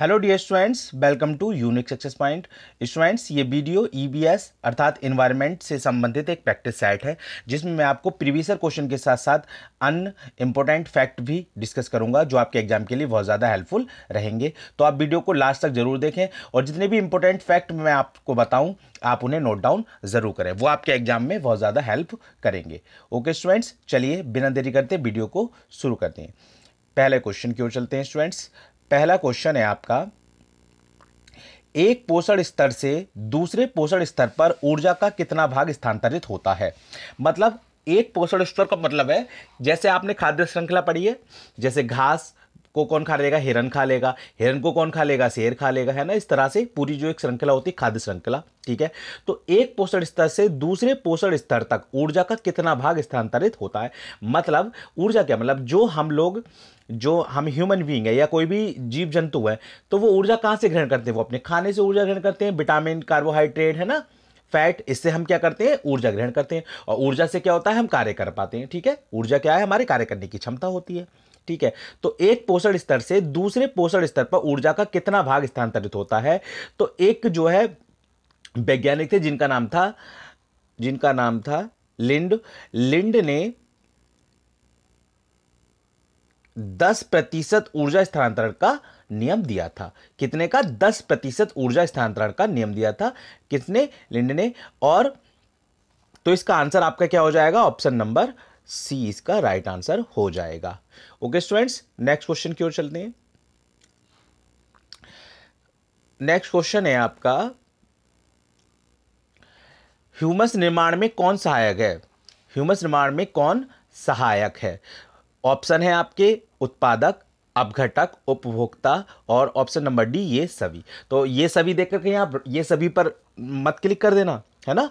hello dear students welcome to unique success point students ये video EVS e अर्थात environment से संबंधित एक प्रैक्टिस सेट है जिसमें मैं आपको प्रीवियसर क्वेश्चन के साथ साथ अन्य इंपॉर्टेंट फैक्ट भी डिस्कस करूंगा जो आपके एग्जाम के लिए बहुत ज़्यादा हेल्पफुल रहेंगे तो आप वीडियो को लास्ट तक जरूर देखें और जितने भी इंपॉर्टेंट फैक्ट मैं आपको बताऊँ आप उन्हें नोट डाउन ज़रूर करें वो आपके एग्जाम में बहुत ज़्यादा हेल्प करेंगे ओके स्टूडेंट्स चलिए बिना देरी करते वीडियो को शुरू करते हैं पहले क्वेश्चन की ओर चलते हैं स्टूडेंट्स पहला क्वेश्चन है आपका एक पोषण स्तर से दूसरे पोषण स्तर पर ऊर्जा का कितना भाग स्थानांतरित होता है मतलब एक पोषण स्तर का मतलब है जैसे आपने खाद्य श्रृंखला पढ़ी है जैसे घास को कौन खा लेगा हिरन खा लेगा हिरन को कौन खा लेगा शेर खा लेगा है ना इस तरह से पूरी जो एक श्रृंखला होती है खाद्य श्रृंखला ठीक है तो एक पोषण स्तर से दूसरे पोषण स्तर तक ऊर्जा का कितना भाग स्थानांतरित होता है मतलब ऊर्जा क्या मतलब जो हम लोग जो हम ह्यूमन बींग है या कोई भी जीव जंतु है तो वो ऊर्जा कहाँ से ग्रहण करते हैं वो अपने खाने से ऊर्जा ग्रहण करते हैं विटामिन कार्बोहाइड्रेट है ना फैट इससे हम क्या करते हैं ऊर्जा ग्रहण करते हैं और ऊर्जा से क्या होता है हम कार्य कर पाते हैं ठीक है ऊर्जा क्या है हमारे कार्य करने की क्षमता होती है ठीक है तो एक पोषण स्तर से दूसरे पोषण स्तर पर ऊर्जा का कितना भाग स्थानांतरित होता है तो एक जो है वैज्ञानिक थे जिनका नाम था जिनका नाम था लिंड लिंड ने दस प्रतिशत ऊर्जा स्थानांतरण का नियम दिया था कितने का दस प्रतिशत ऊर्जा स्थानांतरण का नियम दिया था किसने लिंड ने और तो इसका आंसर आपका क्या हो जाएगा ऑप्शन नंबर सी इसका राइट आंसर हो जाएगा ओके स्टूडेंट्स नेक्स्ट क्वेश्चन की ओर चलते हैं नेक्स्ट क्वेश्चन है आपका ह्यूमस निर्माण में कौन सहायक है ह्यूमस निर्माण में कौन सहायक है ऑप्शन है आपके उत्पादक अपघटक उपभोक्ता और ऑप्शन नंबर डी ये सभी तो ये सभी देख करके आप ये सभी पर मत क्लिक कर देना है ना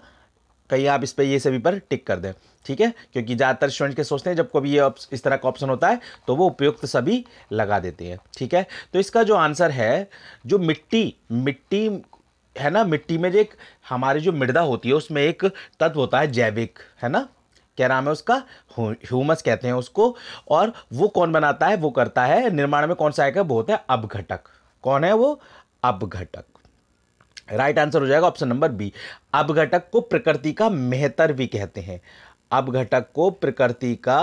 कहीं आप इस पर ये सभी पर टिक कर दें ठीक है क्योंकि ज़्यादातर स्टूडेंट के सोचते हैं जब कभी ये इस तरह का ऑप्शन होता है तो वो उपयुक्त सभी लगा देते हैं ठीक है तो इसका जो आंसर है जो मिट्टी मिट्टी है ना मिट्टी में जो एक हमारी जो मृदा होती है उसमें एक तत्व होता है जैविक है ना क्या नाम है उसका ह्यूमस कहते हैं उसको और वो कौन बनाता है वो करता है निर्माण में कौन सा आएगा वो होता है अपघटक कौन है वो अपघटक राइट आंसर हो जाएगा ऑप्शन नंबर बी अपघटक को प्रकृति का मेहतर भी कहते हैं अपघटक को प्रकृति का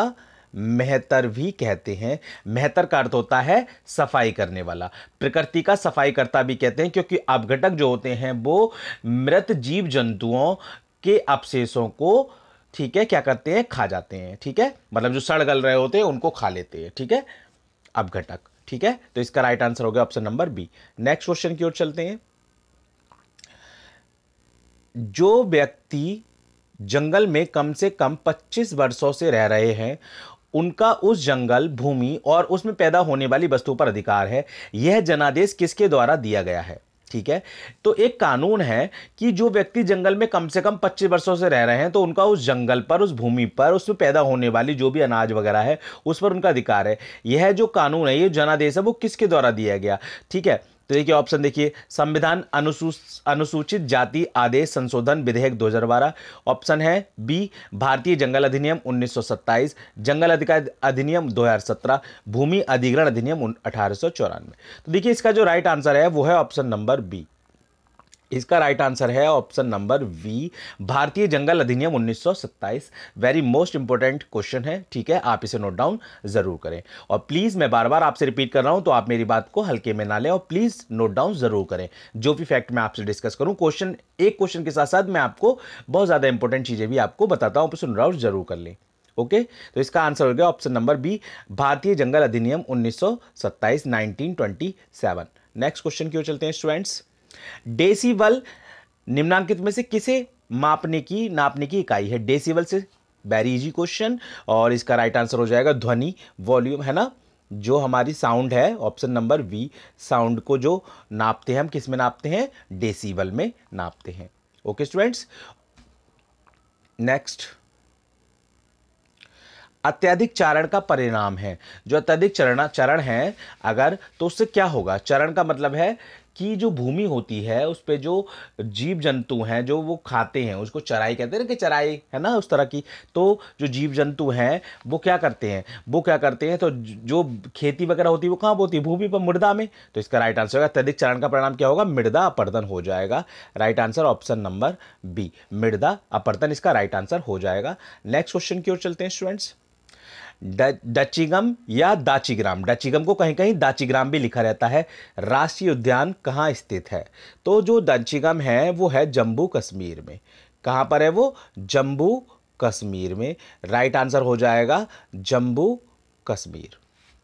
मेहतर भी कहते हैं मेहतर का अर्थ होता है सफाई करने वाला प्रकृति का सफाई करता भी कहते हैं क्योंकि अपघटक जो होते हैं वो मृत जीव जंतुओं के अवशेषों को ठीक है क्या करते हैं खा जाते हैं ठीक है मतलब जो सड़ गल रहे होते हैं उनको खा लेते हैं ठीक है अब घटक ठीक है तो इसका राइट आंसर हो गया option number B next question की ओर चलते हैं जो व्यक्ति जंगल में कम से कम 25 वर्षों से रह रहे हैं उनका उस जंगल भूमि और उसमें पैदा होने वाली वस्तुओं पर अधिकार है यह जनादेश किसके द्वारा दिया गया है ठीक है तो एक कानून है कि जो व्यक्ति जंगल में कम से कम 25 वर्षों से रह रहे हैं तो उनका उस जंगल पर उस भूमि पर उसमें पैदा होने वाली जो भी अनाज वगैरह है उस पर उनका अधिकार है यह जो कानून है ये जनादेश है वो किसके द्वारा दिया गया ठीक है तो देखिए ऑप्शन देखिए संविधान अनुसूचित जाति आदेश संशोधन विधेयक दो ऑप्शन है बी भारतीय जंगल अधिनियम 1927 जंगल अधिकार अधिनियम 2017 भूमि अधिग्रहण अधिनियम अठारह तो देखिए इसका जो राइट आंसर है वो है ऑप्शन नंबर बी इसका राइट आंसर है ऑप्शन नंबर वी भारतीय जंगल अधिनियम 1927 वेरी मोस्ट इंपॉर्टेंट क्वेश्चन है ठीक है आप इसे नोट डाउन जरूर करें और प्लीज़ मैं बार बार आपसे रिपीट कर रहा हूं तो आप मेरी बात को हल्के में ना लें और प्लीज़ नोट डाउन जरूर करें जो भी फैक्ट मैं आपसे डिस्कस करूं क्वेश्चन एक क्वेश्चन के साथ साथ मैं आपको बहुत ज़्यादा इंपॉर्टेंट चीज़ें भी आपको बताता हूँ सुन नोट जरूर कर लें ओके तो इसका आंसर हो गया ऑप्शन नंबर बी भारतीय जंगल अधिनियम उन्नीस सौ नेक्स्ट क्वेश्चन क्यों चलते हैं स्टूडेंट्स डेसीबल निम्नांकित में से किसे मापने की नापने की इकाई है डेसीबल से वेरी इजी क्वेश्चन और इसका राइट आंसर हो जाएगा ध्वनि वॉल्यूम है ना जो हमारी साउंड है ऑप्शन नंबर वी साउंड को जो नापते हैं हम किस में नापते हैं डेसीबल में नापते हैं ओके स्टूडेंट्स नेक्स्ट अत्यधिक चारण का परिणाम है जो अत्यधिक चरण चरण है अगर तो उससे क्या होगा चरण का मतलब है की जो भूमि होती है उस पर जो जीव जंतु हैं जो वो खाते हैं उसको चराई कहते हैं कि चराई है ना उस तरह की तो जो जीव जंतु हैं वो क्या करते हैं वो क्या करते हैं तो जो खेती वगैरह होती है वो कहाँ होती है भूमि पर मृदा में तो इसका राइट आंसर होगा अत्यधिक चरण का परिणाम क्या होगा मृदा अपर्दन हो जाएगा right answer option number B मृदा अपर्दन इसका राइट आंसर हो जाएगा नेक्स्ट क्वेश्चन की ओर चलते हैं स्टूडेंट्स डचिगम या दाचीग्राम डचिगम को कहीं कहीं दाचीग्राम भी लिखा रहता है राष्ट्रीय उद्यान कहाँ स्थित है तो जो दाचीगम है वो है जम्मू कश्मीर में कहाँ पर है वो जम्मू कश्मीर में राइट आंसर हो जाएगा जम्मू कश्मीर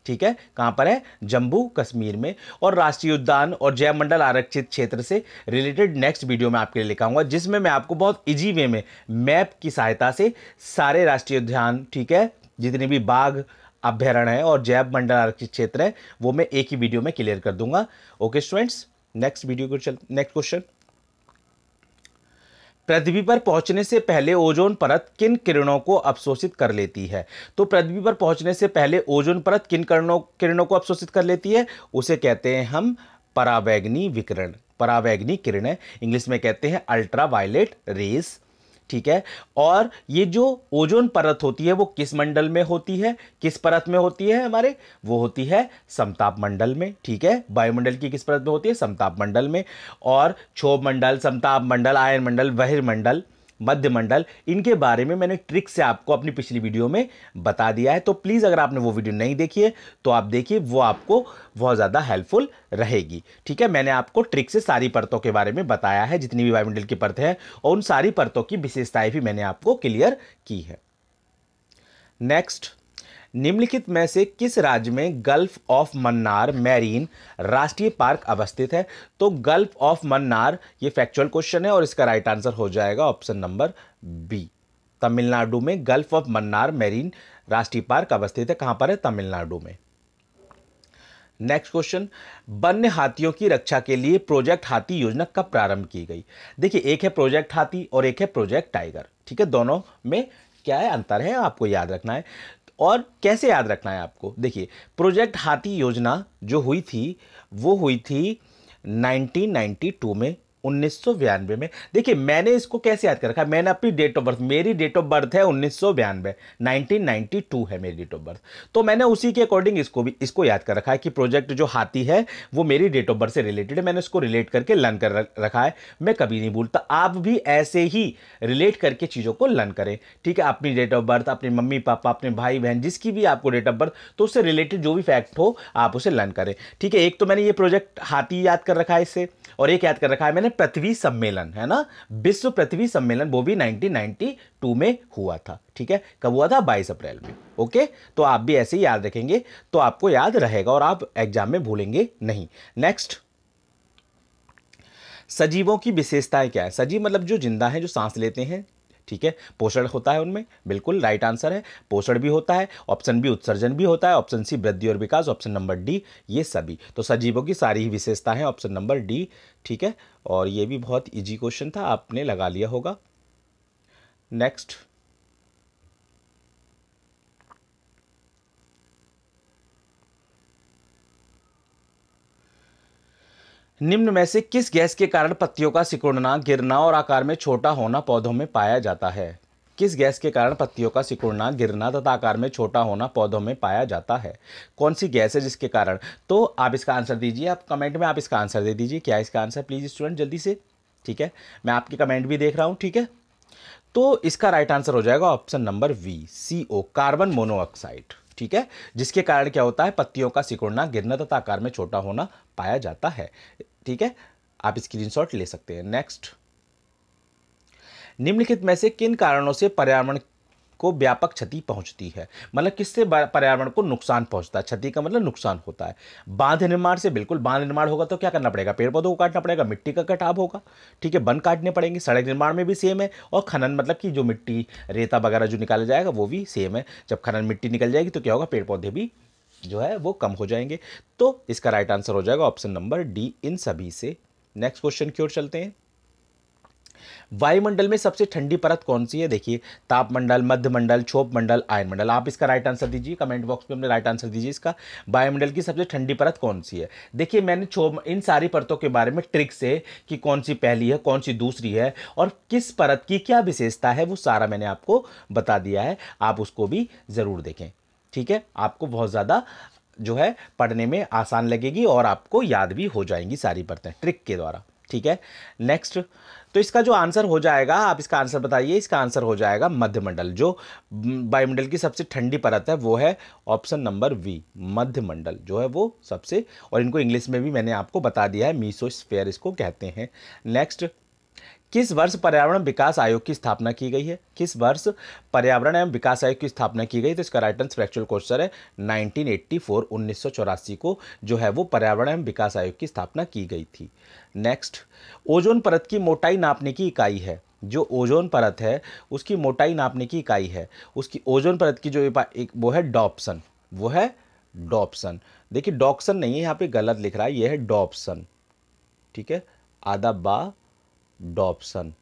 ठीक है कहाँ पर है जम्मू कश्मीर में और राष्ट्रीय उद्यान और जयमंडल आरक्षित क्षेत्र से रिलेटेड नेक्स्ट वीडियो में आपके लिए लिखाऊंगा जिसमें मैं आपको बहुत इजी वे में मैप की सहायता से सारे राष्ट्रीय उद्यान ठीक है जितने भी बाघ अभ्यारण्य है और जैव मंडल आरक्षित क्षेत्र है वो मैं एक ही वीडियो में क्लियर कर दूंगा ओके स्टूडेंट्स नेक्स्ट वीडियो को चल नेक्स्ट क्वेश्चन पृथ्वी पर पहुंचने से पहले ओजोन परत किन किरणों को अवशोषित कर लेती है तो पृथ्वी पर पहुंचने से पहले ओजोन परत किन किरणों किरणों को अवशोषित कर लेती है उसे कहते हैं हम परावैग्नि विकिरण परावैग्नि किरणें इंग्लिश में कहते हैं अल्ट्रा रेस ठीक है और ये जो ओजोन परत होती है वो किस मंडल में होती है किस परत में होती है हमारे वो होती है समताप मंडल में ठीक है वायुमंडल की किस परत में होती है समताप मंडल में और क्षोभ मंडल समताप मंडल आयन मंडल वहिर मंडल मध्यमंडल इनके बारे में मैंने ट्रिक से आपको अपनी पिछली वीडियो में बता दिया है तो प्लीज़ अगर आपने वो वीडियो नहीं देखी है तो आप देखिए वो आपको बहुत ज़्यादा हेल्पफुल रहेगी ठीक है मैंने आपको ट्रिक से सारी परतों के बारे में बताया है जितनी भी वायुमंडल की परतें हैं और उन सारी परतों की विशेषताएँ भी मैंने आपको क्लियर की है नेक्स्ट निम्नलिखित में से किस राज्य में गल्फ ऑफ मन्नार मैरीन राष्ट्रीय पार्क अवस्थित है तो गल्फ ऑफ मन्नार ये फैक्चुअल क्वेश्चन है और इसका राइट आंसर हो जाएगा ऑप्शन नंबर बी तमिलनाडु में गल्फ ऑफ मन्नार मैरीन राष्ट्रीय पार्क अवस्थित है कहां पर है तमिलनाडु में नेक्स्ट क्वेश्चन वन्य हाथियों की रक्षा के लिए प्रोजेक्ट हाथी योजना कब प्रारंभ की गई देखिए एक है प्रोजेक्ट हाथी और एक है प्रोजेक्ट टाइगर ठीक है दोनों में क्या है अंतर है आपको याद रखना है और कैसे याद रखना है आपको देखिए प्रोजेक्ट हाथी योजना जो हुई थी वो हुई थी 1992 में उन्नीस में देखिए मैंने इसको कैसे याद कर रखा मैंने अपनी डेट ऑफ बर्थ मेरी डेट ऑफ बर्थ है उन्नीस सौ बयानवे है मेरी डेट ऑफ बर्थ तो मैंने उसी के अकॉर्डिंग इसको भी इसको याद कर रखा है कि प्रोजेक्ट जो हाथी है वो मेरी डेट ऑफ बर्थ से रिलेटेड है मैंने उसको रिलेट करके लर्न कर रखा है मैं कभी नहीं भूलता आप भी ऐसे ही रिलेट करके चीज़ों को लर्न करें ठीक है अपनी डेट ऑफ बर्थ अपने मम्मी पापा अपने भाई बहन जिसकी भी आपको डेट ऑफ बर्थ तो उससे रिलेटेड जो भी फैक्ट हो आप उसे लर्न करें ठीक है एक तो मैंने ये प्रोजेक्ट हाथी याद कर रखा है इससे और एक याद कर रखा है मैंने मैंने पृथ्वी सम्मेलन है ना विश्व पृथ्वी सम्मेलन वो भी 1992 में हुआ था ठीक है कब हुआ था 22 अप्रैल में ओके तो आप भी ऐसे ही याद रखेंगे तो आपको याद रहेगा और आप एग्जाम में भूलेंगे नहीं नेक्स्ट सजीवों की विशेषताएं क्या है सजीव मतलब जो जिंदा है जो सांस लेते हैं ठीक है पोषण होता है उनमें बिल्कुल राइट आंसर है पोषण भी होता है ऑप्शन बी उत्सर्जन भी होता है ऑप्शन सी वृद्धि और विकास ऑप्शन नंबर डी ये सभी तो सजीवों की सारी ही विशेषता है ऑप्शन नंबर डी ठीक है और ये भी बहुत इजी क्वेश्चन था आपने लगा लिया होगा नेक्स्ट निम्न में से किस गैस के कारण पत्तियों का सिकुड़ना गिरना और आकार में छोटा होना पौधों में पाया जाता है किस गैस के कारण पत्तियों का सिकुड़ना गिरना तथा आकार में छोटा होना पौधों में पाया जाता है कौन सी गैस है जिसके कारण तो आप इसका आंसर दीजिए आप कमेंट में आप इसका आंसर दे दीजिए क्या इसका आंसर प्लीज़ स्टूडेंट जल्दी से ठीक है मैं आपके कमेंट भी देख रहा हूँ ठीक है तो इसका राइट आंसर हो जाएगा option number B C O carbon monoxide ठीक है जिसके कारण क्या होता है पत्तियों का सिकुड़ना गिरना तथा आकार में छोटा होना पाया जाता है ठीक है आप स्क्रीनशॉट ले सकते हैं नेक्स्ट निम्नलिखित में से किन कारणों से पर्यावरण को व्यापक क्षति पहुंचती है मतलब किससे पर्यावरण को नुकसान पहुंचता है क्षति का मतलब नुकसान होता है बांध निर्माण से बिल्कुल बांध निर्माण होगा तो क्या करना पड़ेगा पेड़ पौधों को काटना पड़ेगा मिट्टी का कटाव होगा ठीक है बन काटने पड़ेंगे सड़क निर्माण में भी सेम है और खनन मतलब कि जो मिट्टी रेता वगैरह जो निकाला जाएगा वो भी सेम है जब खनन मिट्टी निकल जाएगी तो क्या होगा पेड़ पौधे भी जो है वो कम हो जाएंगे तो इसका राइट आंसर हो जाएगा ऑप्शन नंबर डी इन सभी से नेक्स्ट क्वेश्चन की ओर चलते हैं वायुमंडल में सबसे ठंडी परत कौन सी है देखिए तापमंडल मध्यमंडल छोप मंडल आयन मंडल आप इसका राइट आंसर दीजिए कमेंट बॉक्स में राइट आंसर दीजिए इसका वायुमंडल की सबसे ठंडी परत कौन सी है देखिए मैंने छोप इन सारी परतों के बारे में ट्रिक से कि कौन सी पहली है कौन सी दूसरी है और किस परत की क्या विशेषता है वो सारा मैंने आपको बता दिया है आप उसको भी ज़रूर देखें ठीक है आपको बहुत ज़्यादा जो है पढ़ने में आसान लगेगी और आपको याद भी हो जाएंगी सारी परतें ट्रिक के द्वारा ठीक है नेक्स्ट तो इसका जो आंसर हो जाएगा आप इसका आंसर बताइए इसका आंसर हो जाएगा मध्यमंडल जो वायुमंडल की सबसे ठंडी परत है वो है ऑप्शन नंबर वी मध्यमंडल जो है वो सबसे और इनको इंग्लिश में भी मैंने आपको बता दिया है मीसोस्फेयर इसको कहते हैं नेक्स्ट किस वर्ष पर्यावरण विकास आयोग की स्थापना की गई है किस वर्ष पर्यावरण एवं विकास आयोग की स्थापना की गई तो इसका राइट आंसर एक्चुअल क्वेश्चन है 1984 1984 को जो है वो पर्यावरण एवं विकास आयोग की स्थापना की गई थी नेक्स्ट ओजोन परत की मोटाई नापने की इकाई है जो ओजोन परत है उसकी मोटाई नापने की इकाई है उसकी ओजोन परत की जो एक वो है डॉप्सन वो है डॉप्सन देखिए डॉक्सन नहीं है यहाँ पे गलत लिख रहा है यह है डॉप्सन ठीक है आदा बा डॉप्सन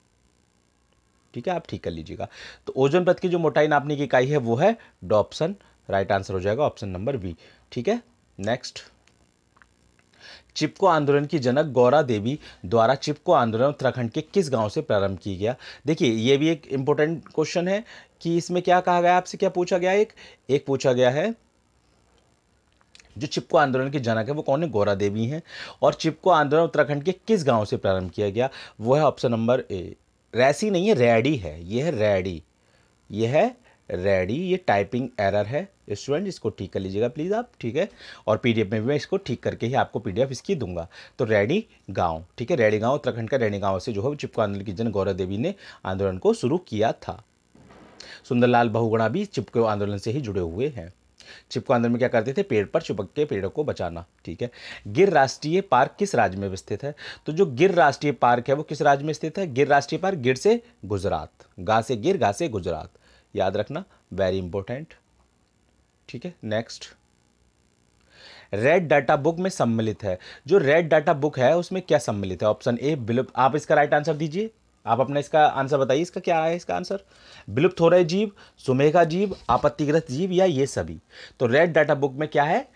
ठीक है आप ठीक कर लीजिएगा तो ओजोन पथ की जो मोटाई नापने की इकाई है वो है डॉप्सन राइट आंसर हो जाएगा ऑप्शन नंबर बी ठीक है नेक्स्ट चिपको आंदोलन की जनक गौरा देवी द्वारा चिपको आंदोलन उत्तराखंड के किस गांव से प्रारंभ किया गया देखिए ये भी एक इंपॉर्टेंट क्वेश्चन है कि इसमें क्या कहा गया आपसे क्या पूछा गया एक एक पूछा गया है जो चिपको आंदोलन की जनक है वो कौन है गौरा देवी हैं और चिपको आंदोलन उत्तराखंड के किस गांव से प्रारंभ किया गया वो है ऑप्शन नंबर ए रैसी नहीं है रैडी है ये है रैडी ये है रैडी ये टाइपिंग एरर है स्टूडेंट इसको ठीक कर लीजिएगा प्लीज़ आप ठीक है और पीडीएफ में भी मैं इसको ठीक करके ही आपको पीडीएफ इसकी दूंगा तो रैडी गांव ठीक है रैडी गांव उत्तराखंड का रैडी गांव से जो है चिपको आंदोलन की जन गौरा देवी ने आंदोलन को शुरू किया था सुंदरलाल बहुगुणा भी चिपको आंदोलन से ही जुड़े हुए हैं चिपको आंदोलन में क्या करते थे पेड़ पर चिपक के पेड़ों को बचाना ठीक है गिर राष्ट्रीय पार्क किस राज्य में स्थित है तो जो गिर राष्ट्रीय पार्क है वो किस राज्य में स्थित है गिर राष्ट्रीय पार्क गिर से गुजरात गा से गिर गा से गुजरात याद रखना वेरी इंपॉर्टेंट ठीक है नेक्स्ट रेड डाटा बुक में सम्मिलित है जो रेड डाटा बुक है उसमें क्या सम्मिलित है ऑप्शन ए विलुप्त आप इसका राइट आंसर दीजिए आप अपना इसका आंसर बताइए इसका क्या है इसका आंसर विलुप्त हो रहे जीव सुमेघा जीव आपत्तिग्रस्त जीव या ये सभी तो रेड डाटा बुक में क्या है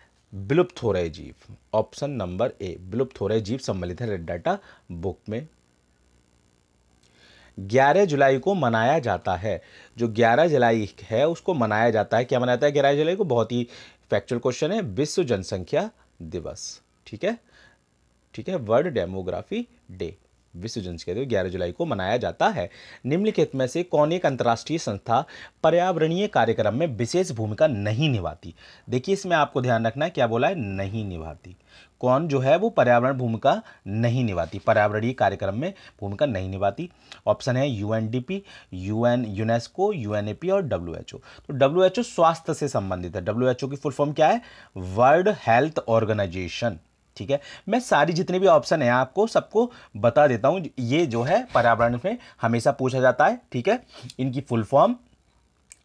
विलुप्त हो रहे जीव ऑप्शन नंबर ए विलुप्त हो रहे जीव सम्मिलित है रेड डाटा बुक में 11 जुलाई को मनाया जाता है जो 11 जुलाई है उसको मनाया जाता है क्या मनाया जाता है ग्यारह जुलाई को बहुत ही फैक्चुअल क्वेश्चन है विश्व जनसंख्या दिवस ठीक है ठीक है वर्ल्ड डेमोग्राफी डे विश्व जनसंख्या दिवस ग्यारह जुलाई को मनाया जाता है निम्नलिखित में से कौन एक अंतर्राष्ट्रीय संस्था पर्यावरणीय कार्यक्रम में विशेष भूमिका नहीं निभाती देखिए इसमें आपको ध्यान रखना है क्या बोला है नहीं निभाती कौन जो है वो पर्यावरण भूमिका नहीं निभाती पर्यावरणीय कार्यक्रम में भूमिका नहीं निभाती ऑप्शन है U N D P U N UNESCO U N E P और डब्ल्यू एच ओ तो डब्ल्यू एच ओ स्वास्थ्य से संबंधित है डब्ल्यू एच ओ की फुल फॉर्म क्या है वर्ल्ड हेल्थ ऑर्गेनाइजेशन ठीक है मैं सारी जितने भी ऑप्शन हैं आपको सबको बता देता हूँ ये जो है पर्यावरण में हमेशा पूछा जाता है ठीक है इनकी फुल फॉर्म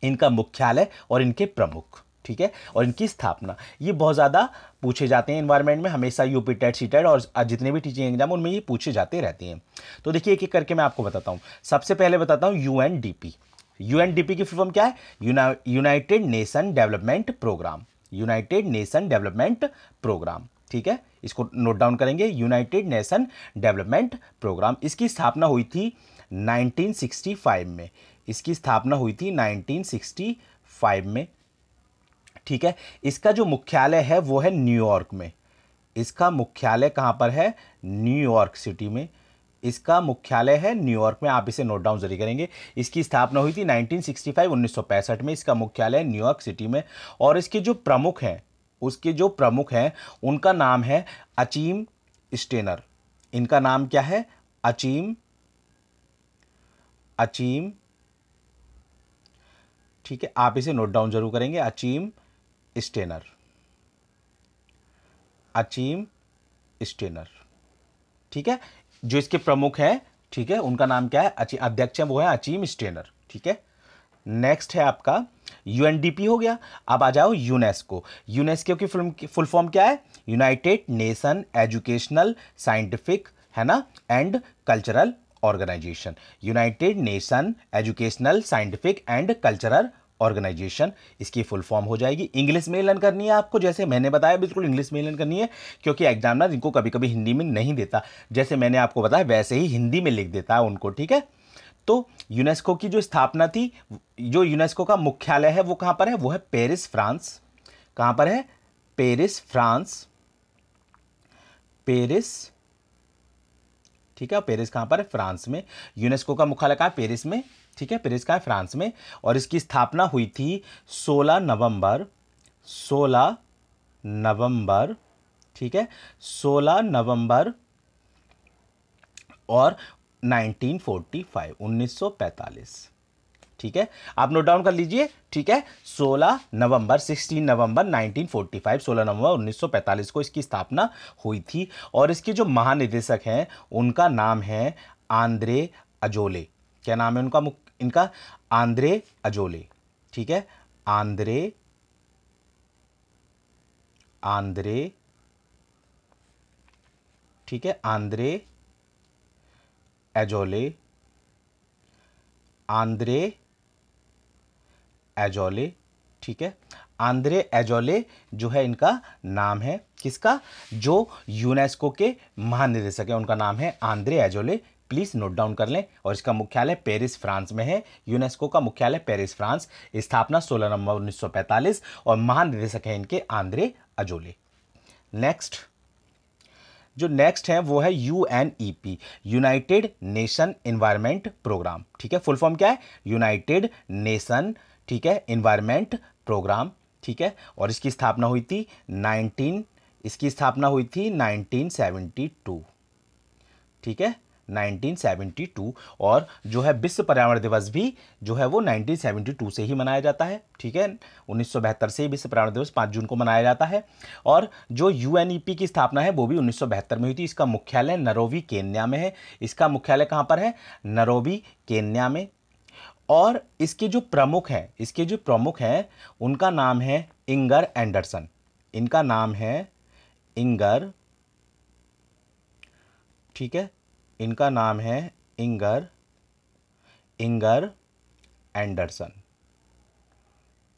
इनका मुख्यालय और इनके प्रमुख ठीक है और इनकी स्थापना ये बहुत ज़्यादा पूछे जाते हैं इन्वायरमेंट में हमेशा यूपी टेट सी टेट और जितने भी टीचिंग एग्जाम उनमें ये पूछे जाते रहते हैं तो देखिए एक एक करके मैं आपको बताता हूँ सबसे पहले बताता हूँ यू यूएनडीपी की फुल क्या है United Nation development programme United Nation development programme ठीक है इसको नोट डाउन करेंगे यूनाइटेड नेशन डेवलपमेंट प्रोग्राम इसकी स्थापना हुई थी 1965 में इसकी स्थापना हुई थी 1965 में ठीक है इसका जो मुख्यालय है वो है न्यूयॉर्क में इसका मुख्यालय कहाँ पर है न्यूयॉर्क सिटी में इसका मुख्यालय है न्यूयॉर्क में आप इसे नोट डाउन जरिए करेंगे इसकी स्थापना हुई थी 1965 1965 में इसका मुख्यालय न्यूयॉर्क सिटी में और इसके जो प्रमुख हैं उसके जो प्रमुख हैं उनका नाम है अचीम स्टेनर इनका नाम क्या है अचीम अचीम ठीक है आप इसे नोट डाउन जरूर करेंगे अचीम स्टेनर अचीम स्टेनर ठीक है जो इसके प्रमुख हैं ठीक है उनका नाम क्या है अध्यक्ष वो है अचीम स्टेनर ठीक है नेक्स्ट है आपका यूएनडीपी हो गया अब आ जाओ यूनेस्को यूनेस्को की फिल्म फुल फॉर्म क्या है यूनाइटेड नेशन एजुकेशनल साइंटिफिक है ना and cultural organisation United Nation educational scientific and cultural organisation इसकी फुल फॉर्म हो जाएगी इंग्लिश में लर्न करनी है आपको जैसे मैंने बताया बिल्कुल इंग्लिश में लर्न करनी है क्योंकि एग्जामिनर इनको कभी कभी हिंदी में नहीं देता जैसे मैंने आपको बताया वैसे ही हिंदी में लिख देता है उनको ठीक है तो यूनेस्को की जो स्थापना थी जो यूनेस्को का मुख्यालय है वो कहाँ पर है वो है पेरिस फ्रांस कहाँ पर है पेरिस फ्रांस पेरिस ठीक है पेरिस कहाँ पर है फ्रांस में यूनेस्को का मुख्यालय कहाँ पेरिस में ठीक है पेरिस कहाँ है फ्रांस में और इसकी स्थापना हुई थी 16 नवंबर 16 नवंबर ठीक है 16 नवंबर और 1945 1945 ठीक है आप नोट डाउन कर लीजिए ठीक है 16 नवंबर 16 नवंबर 1945 16 नवंबर 1945 को इसकी स्थापना हुई थी और इसके जो महानिदेशक हैं उनका नाम है आंद्रे अजोले क्या नाम है उनका इनका आंद्रे अजोले ठीक है आंद्रे आंद्रे ठीक है आंद्रे एजोले आंद्रे एजोले ठीक है आंद्रे एजोले जो है इनका नाम है किसका जो यूनेस्को के महानिदेशक है उनका नाम है Audrey Azoulay please note down कर लें और इसका मुख्यालय पेरिस फ्रांस में है यूनेस्को का मुख्यालय पेरिस फ्रांस स्थापना 16 नवंबर 1945 और महानिदेशक है इनके आंद्रे अजोले नेक्स्ट जो नेक्स्ट है वो है U N E P United Nation environment programme ठीक है फुल फॉर्म क्या है यूनाइटेड नेशन ठीक है इन्वायरमेंट प्रोग्राम ठीक है और इसकी स्थापना हुई थी 19 इसकी स्थापना हुई थी 1972 ठीक है 1972 और जो है विश्व पर्यावरण दिवस भी जो है वो 1972 से ही मनाया जाता है ठीक है उन्नीस से ही विश्व पर्यावरण दिवस 5 जून को मनाया जाता है और जो यू की स्थापना है वो भी उन्नीस में हुई थी इसका मुख्यालय नरोवी केन्या में है इसका मुख्यालय कहाँ पर है नरोवी केन्या में और इसके जो प्रमुख हैं इसके जो प्रमुख हैं उनका नाम है इंगर एंडरसन इनका नाम है इंगर ठीक है इनका नाम है इंगर इंगर एंडरसन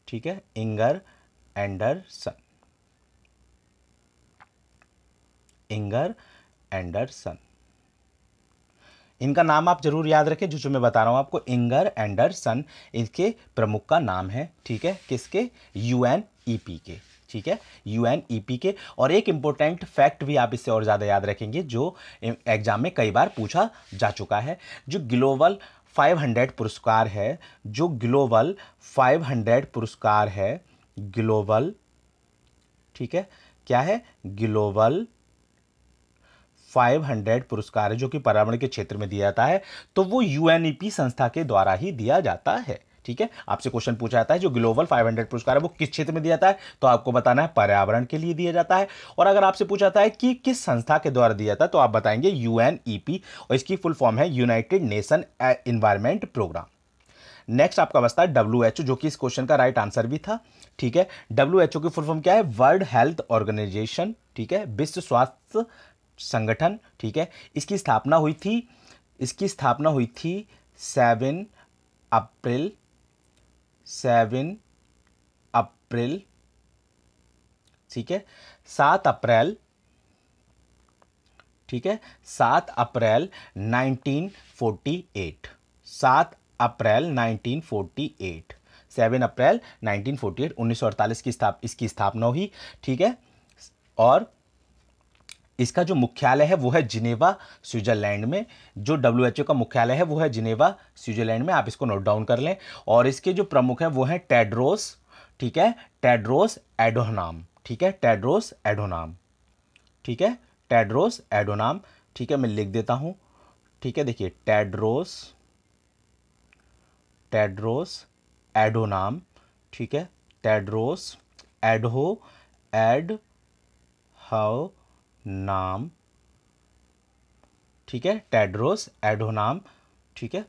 ठीक है इंगर एंडरसन इंगर एंडरसन इनका नाम आप जरूर याद रखें जो जो मैं बता रहा हूं आपको इंगर एंडरसन इनके प्रमुख का नाम है ठीक है किसके यू एन ई पी के ठीक है यू एन ई पी के और एक इम्पोर्टेंट फैक्ट भी आप इससे और ज़्यादा याद रखेंगे जो एग्जाम में कई बार पूछा जा चुका है जो ग्लोबल 500 पुरस्कार है जो ग्लोबल 500 पुरस्कार है ग्लोबल ठीक है क्या है ग्लोबल 500 पुरस्कार है जो कि पर्यावरण के क्षेत्र में दिया जाता है तो वो यूएनईपी e संस्था के द्वारा ही दिया जाता है ठीक है आपसे क्वेश्चन पूछा जाता है जो ग्लोबल 500 पुरस्कार है वो किस क्षेत्र में दिया जाता है तो आपको बताना है पर्यावरण के लिए दिया जाता है और अगर आपसे पूछा जाता है कि किस संस्था के द्वारा दिया जाता है तो आप बताएंगे यूएनईपी e और इसकी फुल फॉर्म है United Nation environment programme next आपका बसता है डब्ल्यू एच ओ जो कि इस क्वेश्चन का राइट आंसर भी था ठीक है डब्ल्यू एच ओ की फुल फॉर्म क्या है वर्ल्ड हेल्थ ऑर्गेनाइजेशन ठीक है विश्व स्वास्थ्य संगठन ठीक है इसकी स्थापना हुई थी इसकी स्थापना हुई थी सेवन अप्रैल सेवन अप्रैल ठीक है सात अप्रैल ठीक है सात अप्रैल 1948 सात अप्रैल 1948 सेवन अप्रैल 1948 1948 की स्थाप इसकी स्थापना हुई ठीक है और इसका जो मुख्यालय है वो है जिनेवा स्विट्जरलैंड में जो डब्ल्यू का मुख्यालय है वो है जिनेवा स्विट्जरलैंड में आप इसको नोट डाउन कर लें और इसके जो प्रमुख हैं वो हैं टेड्रोस ठीक है टेड्रोस एडोनाम ठीक है टेड्रोस एडोनाम ठीक है टेड्रोस एडोनाम ठीक है मैं लिख देता हूँ ठीक है देखिए टेड्रोस टेड्रोस एडोनाम ठीक है टेड्रोस एडहो एड हाउ नाम ठीक है टेड्रोस एडोनाम ठीक है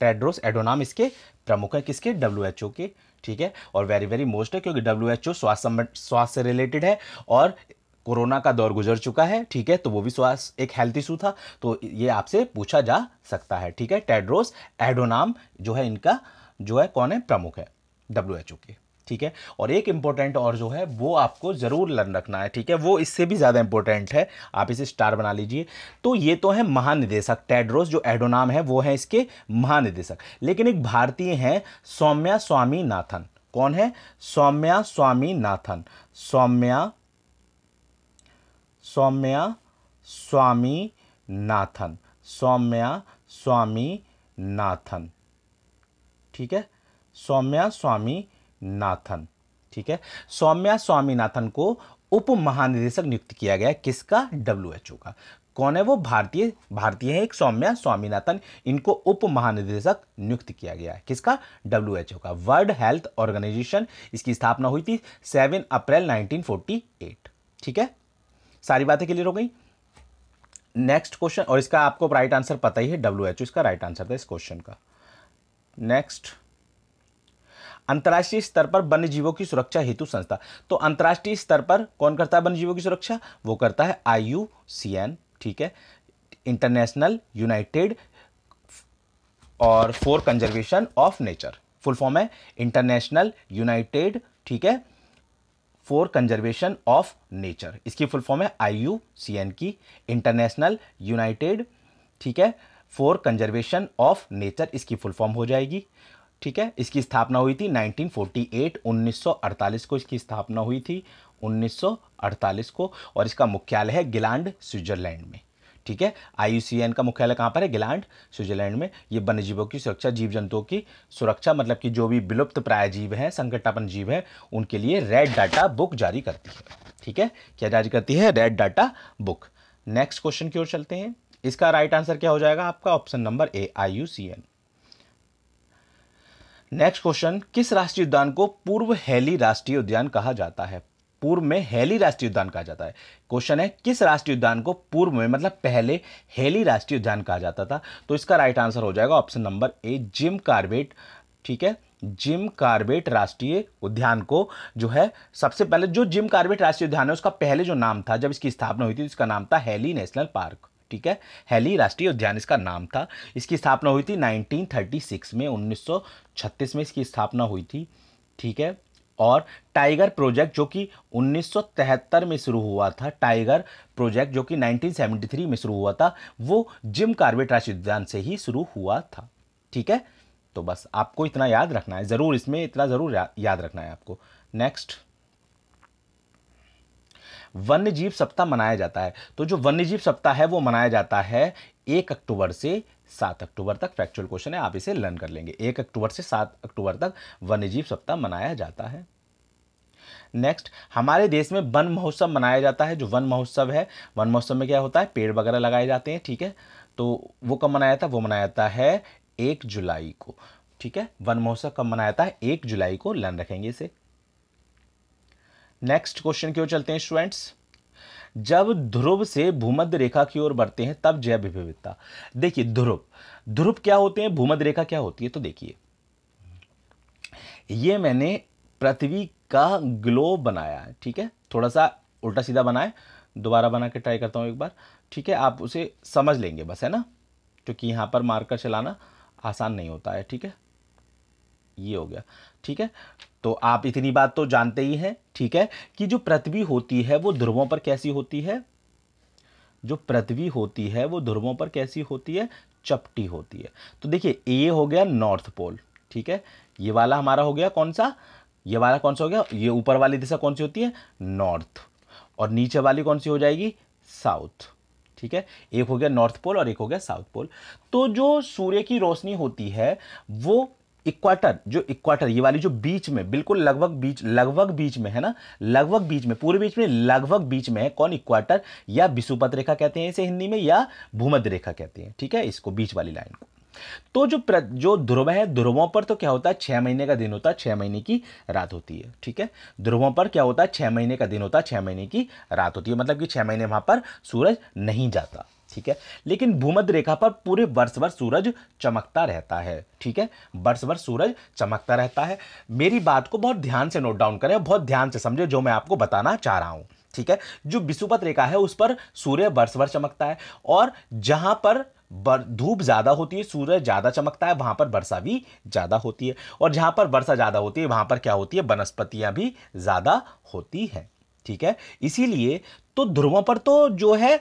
टेड्रोस एडोनाम इसके प्रमुख है किसके डब्ल्यू एच ओ के ठीक है और वेरी वेरी मोस्ट है क्योंकि डब्ल्यू एच ओ स्वास्थ्य स्वास्थ्य से रिलेटेड है और कोरोना का दौर गुजर चुका है ठीक है तो वो भी स्वास्थ्य एक हेल्थ इशू था तो ये आपसे पूछा जा सकता है ठीक है टेड्रोस एडोनाम जो है इनका जो है कौन है प्रमुख है डब्ल्यू एच ओ के ठीक है और एक इंपॉर्टेंट और जो है वो आपको ज़रूर लर्न रखना है ठीक है वो इससे भी ज़्यादा इंपॉर्टेंट है आप इसे स्टार बना लीजिए तो ये तो है महानिदेशक टेड्रोस जो एडोनाम है वो है इसके महानिदेशक लेकिन एक भारतीय है सौम्या स्वामी नाथन कौन है Soumya Swaminathan Soumya Soumya Swaminathan Soumya Swaminathan ठीक है सौम्या स्वामी नाथन ठीक है सौम्या स्वामीनाथन को उप महानिदेशक नियुक्त किया गया किसका डब्ल्यू एच ओ का कौन है वो भारतीय भारतीय है एक सौम्या स्वामीनाथन इनको उप महानिदेशक नियुक्त किया गया है किसका डब्ल्यू एच ओ का वर्ल्ड हेल्थ ऑर्गेनाइजेशन इसकी स्थापना हुई थी 7 अप्रैल 1948 ठीक है सारी बातें क्लियर हो गई नेक्स्ट क्वेश्चन और इसका आपको राइट आंसर पता ही है डब्ल्यू एच ओ इसका राइट आंसर था इस क्वेश्चन का नेक्स्ट अंतर्राष्ट्रीय स्तर पर वन्य जीवों की सुरक्षा हेतु संस्था तो अंतर्राष्ट्रीय स्तर पर कौन करता है वन्य जीवों की सुरक्षा वो करता है आई ठीक है इंटरनेशनल यूनाइटेड और for conservation of nature full form है इंटरनेशनल यूनाइटेड ठीक है फॉर कंजर्वेशन ऑफ नेचर इसकी फुल फॉर्म है आई की इंटरनेशनल यूनाइटेड ठीक है फॉर कंजर्वेशन ऑफ नेचर इसकी फुल फॉर्म हो जाएगी ठीक है इसकी स्थापना हुई थी 1948 1948 को इसकी स्थापना हुई थी 1948 को और इसका मुख्यालय है गिलांड स्विट्जरलैंड में ठीक है आई का मुख्यालय कहाँ पर है गिलांड स्विट्जरलैंड में ये वन्य जीवों की सुरक्षा जीव जंतुओं की सुरक्षा मतलब कि जो भी विलुप्त प्राय जीव हैं संकटापन जीव है उनके लिए रेड डाटा बुक जारी करती है ठीक है क्या जारी करती है red data book next question की ओर चलते हैं इसका राइट आंसर क्या हो जाएगा आपका option number A I U C N next question किस राष्ट्रीय उद्यान को पूर्व हैली राष्ट्रीय उद्यान कहा जाता है पूर्व में हेली राष्ट्रीय उद्यान कहा जाता है क्वेश्चन है किस राष्ट्रीय उद्यान को पूर्व में मतलब पहले हैली राष्ट्रीय उद्यान कहा जाता था तो इसका राइट आंसर हो जाएगा option number A Jim Corbett ठीक है जिम कार्बेट राष्ट्रीय उद्यान को जो है सबसे पहले जो जिम कार्बेट राष्ट्रीय उद्यान है उसका पहले जो नाम था जब इसकी स्थापना हुई थी तो इसका नाम था हेली नेशनल पार्क ठीक है हेली राष्ट्रीय उद्यान इसका नाम था इसकी स्थापना हुई थी 1936 में 1936 में इसकी स्थापना हुई थी ठीक है और टाइगर प्रोजेक्ट जो कि 1973 में शुरू हुआ था टाइगर प्रोजेक्ट जो कि 1973 में शुरू हुआ था वो जिम कार्बेट राष्ट्रीय उद्यान से ही शुरू हुआ था ठीक है तो बस आपको इतना याद रखना है ज़रूर इसमें इतना ज़रूर याद रखना है आपको नेक्स्ट वन्य जीव सप्ताह मनाया जाता है तो जो वन्य जीव सप्ताह है वो मनाया जाता है एक अक्टूबर से सात अक्टूबर तक फैक्चुअल क्वेश्चन है आप इसे लर्न कर लेंगे एक अक्टूबर से सात अक्टूबर तक वन्यजीव सप्ताह मनाया जाता है नेक्स्ट हमारे देश में वन महोत्सव मनाया जाता है जो वन महोत्सव है वन महोत्सव में क्या होता है पेड़ वगैरह लगाए जाते हैं ठीक है तो वो कब मनाया था वो मनाया जाता है एक जुलाई को ठीक है वन महोत्सव कब मनाया जाता है एक जुलाई को लर्न रखेंगे इसे नेक्स्ट क्वेश्चन की ओर चलते हैं स्टूडेंट्स जब ध्रुव से भूमध्य रेखा की ओर बढ़ते हैं तब जैव विविधता देखिए ध्रुव ध्रुव क्या होते हैं भूमध्य रेखा क्या होती है तो देखिए ये मैंने पृथ्वी का ग्लोब बनाया है ठीक है थोड़ा सा उल्टा सीधा बनाए दोबारा बना के ट्राई करता हूँ एक बार ठीक है आप उसे समझ लेंगे बस है ना क्योंकि यहाँ पर मार्कर चलाना आसान नहीं होता है ठीक है ये हो गया ठीक है तो आप इतनी बात तो जानते ही हैं ठीक है कि जो पृथ्वी होती है वो ध्रुवों पर कैसी होती है जो पृथ्वी होती है वो ध्रुवों पर कैसी होती है चपटी होती है तो देखिए ये हो गया नॉर्थ पोल ठीक है ये वाला हमारा हो गया कौन सा ये वाला कौन सा हो गया ये ऊपर वाली दिशा कौन सी होती है नॉर्थ और नीचे वाली कौन सी हो जाएगी साउथ ठीक है एक हो गया नॉर्थ पोल और एक हो गया साउथ पोल तो जो सूर्य की रोशनी होती है वो इक्वाटर जो इक्वाटर ये वाली जो बीच में बिल्कुल लगभग बीच लगभग बीच में है ना लगभग बीच में पूरे बीच में लगभग बीच में है कौन इक्वाटर या विषुपत रेखा कहते हैं इसे हिंदी में या भूमध्य रेखा कहते हैं ठीक है इसको बीच वाली लाइन को तो जो प्र, जो ध्रुव है ध्रुवों पर तो क्या होता है छह महीने का दिन होता है छह महीने की रात होती है ठीक है ध्रुवों पर क्या होता है छह महीने का दिन होता है छह महीने की रात होती है मतलब कि छह महीने वहां पर सूरज नहीं जाता ठीक है लेकिन भूमध्य रेखा पर पूरे वर्ष भर सूरज चमकता रहता है ठीक है वर्ष भर सूरज चमकता रहता है मेरी बात को बहुत ध्यान से नोट डाउन करें बहुत ध्यान से समझे जो मैं आपको बताना चाह रहा हूँ ठीक है जो विषुपत रेखा है उस पर सूर्य वर्ष भर चमकता है और जहाँ पर धूप ज़्यादा होती है सूर्य ज़्यादा चमकता है वहाँ पर वर्षा भी ज़्यादा होती है और जहाँ पर वर्षा ज़्यादा होती है वहाँ पर क्या होती है वनस्पतियाँ भी ज़्यादा होती है ठीक है इसीलिए तो ध्रुवों पर तो जो है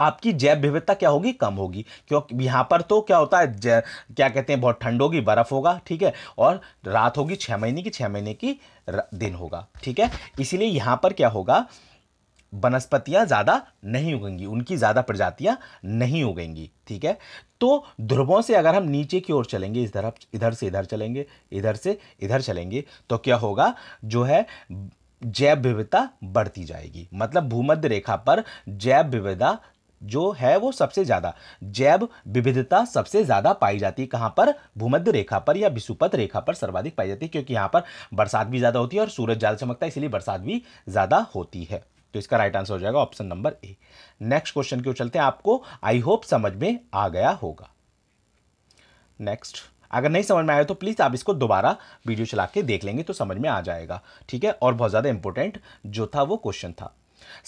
आपकी जैव विविधता क्या होगी कम होगी क्योंकि यहाँ पर तो क्या होता है क्या कहते हैं बहुत ठंड होगी बर्फ़ होगा ठीक है और रात होगी छः महीने की छः महीने की दिन होगा ठीक है इसीलिए यहाँ पर क्या होगा वनस्पतियाँ ज़्यादा नहीं उगेंगी उनकी ज़्यादा प्रजातियाँ नहीं उगेंगी ठीक है तो ध्रुवों से अगर हम नीचे की ओर चलेंगे इस तरफ इधर से इधर चलेंगे इधर से इधर चलेंगे तो क्या होगा जो है जैव विविधता बढ़ती जाएगी मतलब भूमध्य रेखा पर जैव विविधता जो है वो सबसे ज़्यादा जैव विविधता सबसे ज़्यादा पाई जाती है कहां पर भूमध्य रेखा पर या विशुपत रेखा पर सर्वाधिक पाई जाती है क्योंकि यहां पर बरसात भी ज़्यादा होती है और सूरज ज़्यादा चमकता है इसलिए बरसात भी ज़्यादा होती है तो इसका राइट आंसर हो जाएगा option number A next question क्यों चलते हैं आपको आई होप समझ में आ गया होगा नेक्स्ट अगर नहीं समझ में आया तो प्लीज़ आप इसको दोबारा वीडियो चला के देख लेंगे तो समझ में आ जाएगा ठीक है और बहुत ज़्यादा इंपॉर्टेंट जो था वो क्वेश्चन था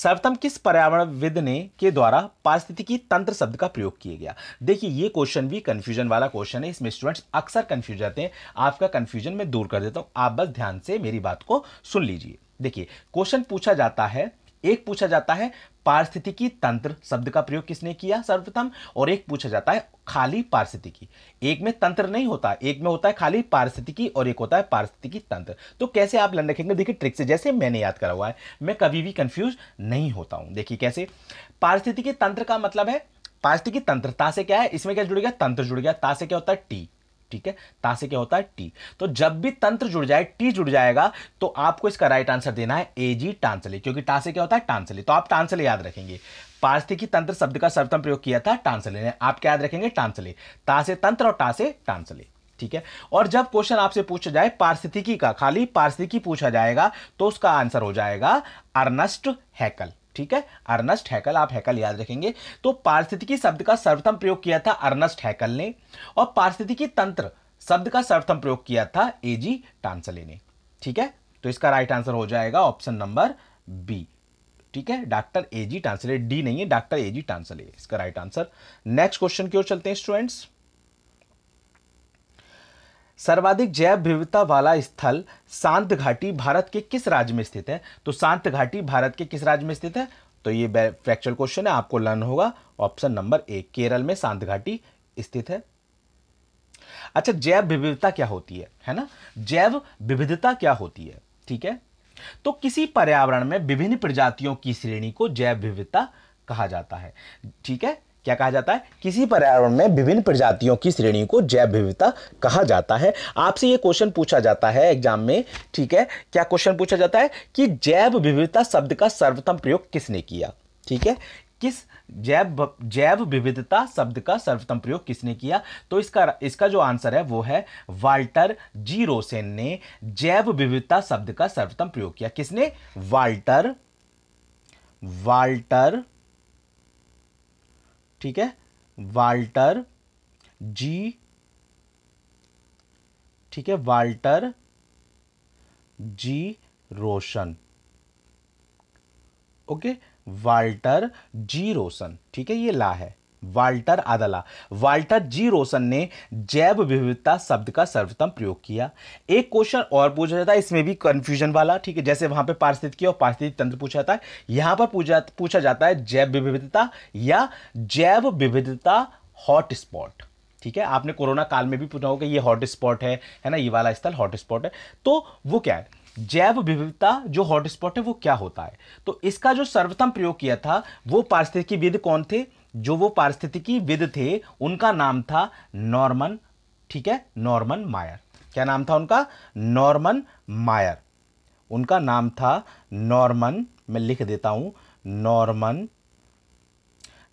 सर्वप्रथम किस पर्यावरणविद ने के द्वारा पारिस्थितिकी तंत्र शब्द का प्रयोग किया गया देखिए ये क्वेश्चन भी कंफ्यूजन वाला क्वेश्चन है इसमें स्टूडेंट्स अक्सर कंफ्यूज रहते हैं आपका कंफ्यूजन मैं दूर कर देता हूं आप बस ध्यान से मेरी बात को सुन लीजिए देखिए क्वेश्चन पूछा जाता है एक पूछा जाता है पारिस्थितिकी तंत्र शब्द का प्रयोग किसने किया सर्वप्रथम और एक पूछा जाता है खाली पारिस्थितिकी एक में तंत्र नहीं होता एक में होता है खाली पारिस्थितिकी और एक होता है पारिस्थितिकी तंत्र तो कैसे आप लर्न रखेंगे देखिए ट्रिक से जैसे मैंने याद करा हुआ है मैं कभी भी कंफ्यूज नहीं होता हूं देखिए कैसे पारिस्थितिकी तंत्र का मतलब है पारिस्थितिकी तंत्र ता से क्या है इसमें क्या जुड़ गया तंत्र जुड़ गया ता से क्या होता है टी ठीक है ता से क्या होता है टी तो जब भी तंत्र जुड़ जाए टी जुड़ जाएगा तो आपको इसका राइट आंसर देना है ए जी टांसले क्योंकि टा से क्या होता है टांसले तो आप टांसले याद रखेंगे पार्थिकी तंत्र शब्द का सर्वतम प्रयोग किया था टांसले ने आप क्या याद रखेंगे टांसले ता से तंत्र और टा से टांसले ठीक है और जब क्वेश्चन आपसे पूछा जाए पार्थिकी का खाली पार्थिकी पूछा जाएगा तो उसका आंसर हो जाएगा अर्नस्ट हैकल ठीक है अर्नस्ट हैकल आप हैकल याद रखेंगे तो पारिस्थितिकी शब्द का सर्वप्रथम प्रयोग किया था अर्नस्ट हैकल ने और पारिस्थितिकी तंत्र शब्द का सर्वप्रथम प्रयोग किया था एजी टांसले ने ठीक है तो इसका राइट आंसर हो जाएगा ऑप्शन नंबर बी ठीक है डॉक्टर एजी टांसले डी नहीं है डॉक्टर एजी टांसले इसका राइट आंसर नेक्स्ट क्वेश्चन की ओर चलते हैं स्टूडेंट्स सर्वाधिक जैव विविधता वाला स्थल शांत घाटी भारत के किस राज्य में स्थित है तो शांत घाटी भारत के किस राज्य में स्थित है तो ये फैक्चुअल क्वेश्चन है आपको लर्न होगा ऑप्शन नंबर ए केरल में शांत घाटी स्थित है अच्छा जैव विविधता क्या होती है है ना जैव विविधता क्या होती है ठीक है तो किसी पर्यावरण में विभिन्न प्रजातियों की श्रेणी को जैव विविधता कहा जाता है ठीक है क्या कहा जाता है किसी पर्यावरण में विभिन्न प्रजातियों की श्रेणी को जैव विविधता कहा जाता है आपसे ये क्वेश्चन पूछा जाता है एग्जाम में ठीक है क्या क्वेश्चन पूछा जाता है कि जैव विविधता शब्द का सर्वोत्तम प्रयोग किसने किया ठीक है किस जैव जैव विविधता शब्द का सर्वोत्तम प्रयोग किसने किया तो इसका इसका जो आंसर है वो है वाल्टर जी रोसेन ने जैव विविधता शब्द का सर्वोत्तम प्रयोग किया किसने वाल्टर वाल्टर ठीक है वाल्टर जी ठीक है Walter G Rosen okay Walter G Rosen ठीक है ये ला है वाल्टर आदला वाल्टर जी रोशन ने जैव विविधता शब्द का सर्वोत्तम प्रयोग किया एक क्वेश्चन और पूछा जाता है इसमें भी कंफ्यूजन वाला ठीक है जैसे वहां पे पारिस्थितिकी और पारिस्थितिक तंत्र पूछा जाता है यहां पर पूछा पूछा जाता है जैव विविधता या जैव विविधता हॉटस्पॉट ठीक है आपने कोरोना काल में भी पूछा होगा ये हॉटस्पॉट है है ना ये वाला स्थल हॉटस्पॉट है तो वो क्या है जैव विविधता जो हॉटस्पॉट है वो क्या होता है तो इसका जो सर्वोत्तम प्रयोग किया था वो पारिस्थितिकी विद कौन थे जो वो पारिस्थितिकी विद थे उनका नाम था नॉर्मन ठीक है नॉर्मन मायर क्या नाम था उनका नॉर्मन मायर उनका नाम था नॉर्मन मैं लिख देता हूं नॉर्मन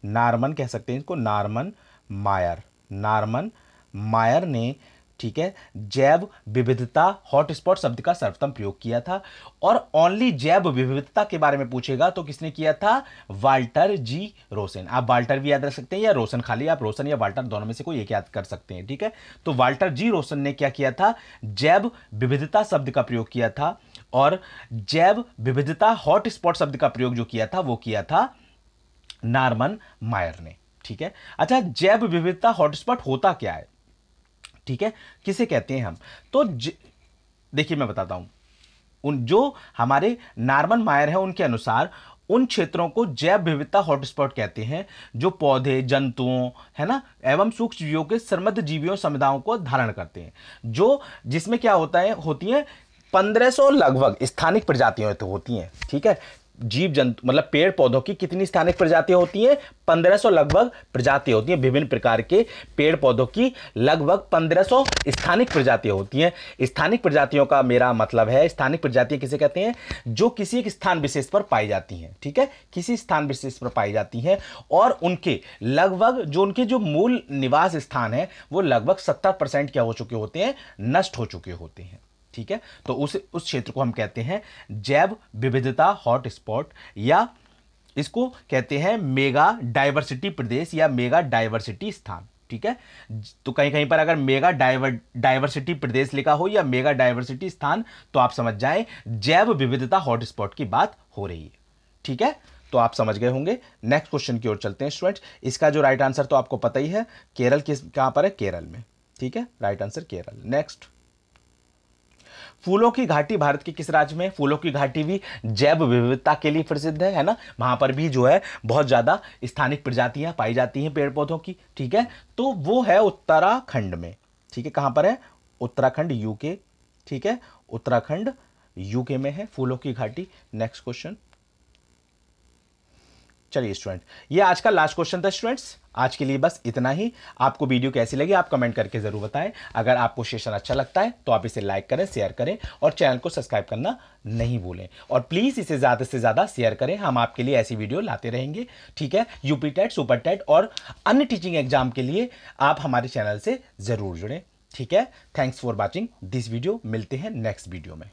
नार्मन कह सकते हैं इसको नॉर्मन मायर नॉर्मन मायर ने ठीक है जैव विविधता हॉटस्पॉट शब्द का सर्वोत्तम प्रयोग किया था और ओनली जैव विविधता के बारे में पूछेगा तो किसने किया था वाल्टर जी रोशन आप वाल्टर भी याद रख सकते हैं या रोशन खाली आप रोशन या वाल्टर दोनों में से कोई एक याद कर सकते हैं ठीक है तो वाल्टर जी रोशन ने क्या किया था जैव विविधता शब्द का प्रयोग किया था और जैव विविधता हॉटस्पॉट शब्द का प्रयोग जो किया था वो किया था नार्मन मायर ने ठीक है अच्छा जैव विविधता हॉटस्पॉट होता क्या है ठीक है किसे कहते हैं हम तो देखिए मैं बताता हूं उन जो हमारे नॉर्मल मायर है उनके अनुसार उन क्षेत्रों को जैव विविधता हॉटस्पॉट कहते हैं जो पौधे जंतुओं है ना एवं सूक्ष्म जीवों के समृद्ध जीवियों समुदायों को धारण करते हैं जो जिसमें क्या होता है होती है 1500 लगभग स्थानिक प्रजातियां तो होती हैं ठीक है जीव जंतु मतलब पेड़ पौधों की कितनी स्थानिक प्रजातियां होती हैं 1500 लगभग प्रजातियां होती हैं विभिन्न प्रकार के पेड़ पौधों की लगभग 1500 स्थानिक प्रजातियां होती हैं स्थानिक प्रजातियों का मेरा मतलब है स्थानिक प्रजातियां किसे कहते हैं जो किसी एक स्थान विशेष पर पाई जाती हैं ठीक है किसी स्थान विशेष पर पाई जाती हैं और उनके लगभग जो उनके जो मूल निवास स्थान है वो लगभग सत्तर क्या हो चुके होते हैं नष्ट हो चुके होते हैं ठीक है तो उस उस क्षेत्र को हम कहते हैं जैव विविधता हॉटस्पॉट या इसको कहते हैं मेगा डाइवर्सिटी प्रदेश या मेगा डाइवर्सिटी स्थान ठीक है तो कहीं कहीं पर अगर मेगा डाइवर डाइवर्सिटी प्रदेश लिखा हो या मेगा डाइवर्सिटी स्थान तो आप समझ जाएं जैव विविधता हॉटस्पॉट की बात हो रही है ठीक है तो आप समझ गए होंगे नेक्स्ट क्वेश्चन की ओर चलते हैं स्टूडेंट्स इसका जो राइट आंसर तो आपको पता ही है केरल किस कहाँ पर है केरल में ठीक है राइट आंसर केरल नेक्स्ट फूलों की घाटी भारत के किस राज्य में फूलों की घाटी भी जैव विविधता के लिए प्रसिद्ध है है ना वहाँ पर भी जो है बहुत ज़्यादा स्थानिक प्रजातियाँ पाई जाती हैं पेड़ पौधों की ठीक है तो वो है उत्तराखंड में ठीक है कहाँ पर है उत्तराखंड यूके ठीक है उत्तराखंड यूके में है फूलों की घाटी नेक्स्ट क्वेश्चन चलिए स्टूडेंट ये आज का लास्ट क्वेश्चन था स्टूडेंट्स आज के लिए बस इतना ही आपको वीडियो कैसी लगी आप कमेंट करके ज़रूर बताएं अगर आपको सेशन अच्छा लगता है तो आप इसे लाइक करें शेयर करें और चैनल को सब्सक्राइब करना नहीं भूलें और प्लीज़ इसे ज़्यादा से ज़्यादा शेयर करें हम आपके लिए ऐसी वीडियो लाते रहेंगे ठीक है यूपी टेट सुपर टेट और अन्य टीचिंग एग्जाम के लिए आप हमारे चैनल से ज़रूर जुड़ें ठीक है thanks for watching this video मिलते हैं नेक्स्ट वीडियो में